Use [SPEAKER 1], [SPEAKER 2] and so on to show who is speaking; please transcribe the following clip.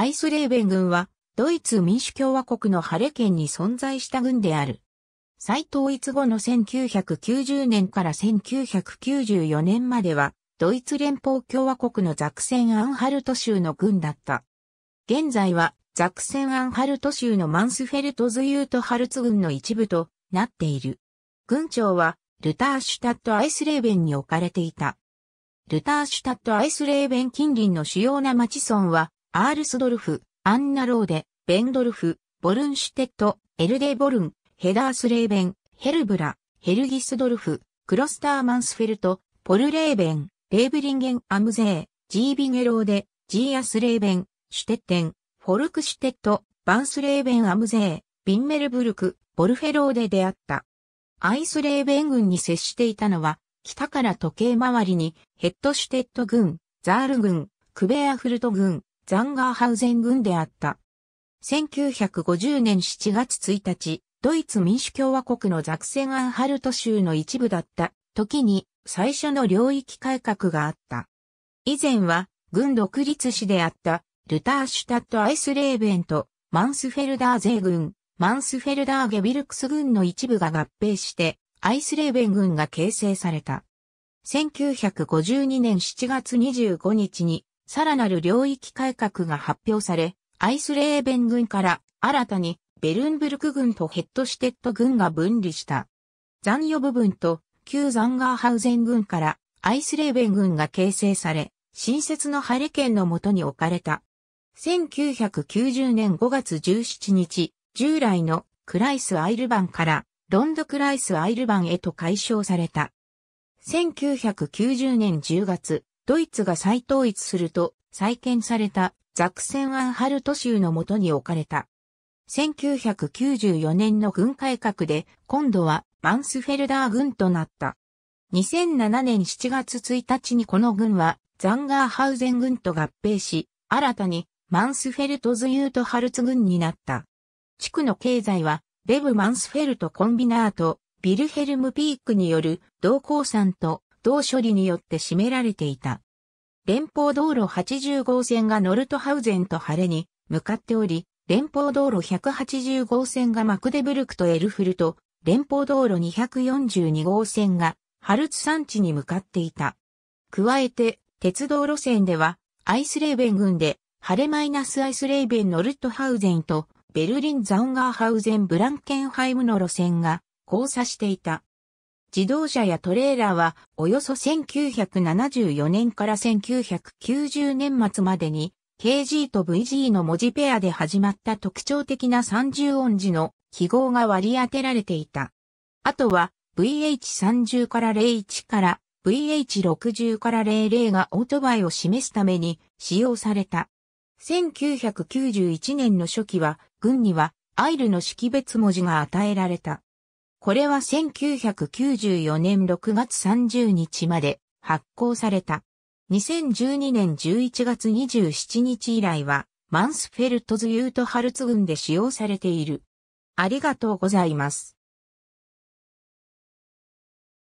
[SPEAKER 1] アイスレーベン軍は、ドイツ民主共和国のハレ県に存在した軍である。再統一後の1990年から1994年までは、ドイツ連邦共和国のザクセン・アンハルト州の軍だった。現在は、ザクセン・アンハルト州のマンスフェルトズ・ユート・ハルツ軍の一部となっている。軍長は、ルターシュタット・アイスレーベンに置かれていた。ルターシュタット・アイスレーベン近隣の主要な町村は、アールスドルフ、アンナローデ、ベンドルフ、ボルンシュテット、エルデボルン、ヘダースレーベン、ヘルブラ、ヘルギスドルフ、クロスターマンスフェルト、ポルレーベン、レーブリンゲンアムゼー、ジービゲローデ、ジーアスレーベン、シュテッテン、フォルクシュテット、バンスレーベンアムゼー、ビンメルブルク、ボルフェローデであった。アイスレーベン軍に接していたのは、北から時計回りに、ヘッドシュテット軍、ザール軍、クベアフルト軍、ザンガーハウゼン軍であった。1950年7月1日、ドイツ民主共和国のザクセンアンハルト州の一部だった時に最初の領域改革があった。以前は軍独立市であったルターシュタット・アイスレーベンとマンスフェルダー税軍、マンスフェルダーゲビルクス軍の一部が合併してアイスレーベン軍が形成された。1952年7月25日にさらなる領域改革が発表され、アイスレーベン軍から新たにベルンブルク軍とヘッドシテッド軍が分離した。残余部分と旧ザンガーハウゼン軍からアイスレーベン軍が形成され、新設のハレ県のもとに置かれた。1990年5月17日、従来のクライスアイルバンからロンドクライスアイルバンへと解消された。1990年10月、ドイツが再統一すると、再建されたザクセンアンハルト州のとに置かれた。1994年の軍改革で、今度はマンスフェルダー軍となった。2007年7月1日にこの軍は、ザンガーハウゼン軍と合併し、新たにマンスフェルトズユートハルツ軍になった。地区の経済は、ベブ・マンスフェルトコンビナート、ビルヘルム・ピークによる同鉱山と同処理によって占められていた。連邦道路80号線がノルトハウゼンと晴れに向かっており、連邦道路180号線がマクデブルクとエルフルト、連邦道路242号線がハルツ山地に向かっていた。加えて、鉄道路線では、アイスレーベン群で、晴れマイナスアイスレーベンノルトハウゼンと、ベルリン・ザウンガーハウゼン・ブランケンハイムの路線が交差していた。自動車やトレーラーはおよそ1974年から1990年末までに KG と VG の文字ペアで始まった特徴的な30音字の記号が割り当てられていた。あとは VH30 から01から VH60 から00がオートバイを示すために使用された。1991年の初期は軍にはアイルの識別文字が与えられた。これは1994年6月30日まで発行された。2012年11月27日以来は、マンスフェルトズ・ユート・ハルツ軍で使用されている。ありがとうございます。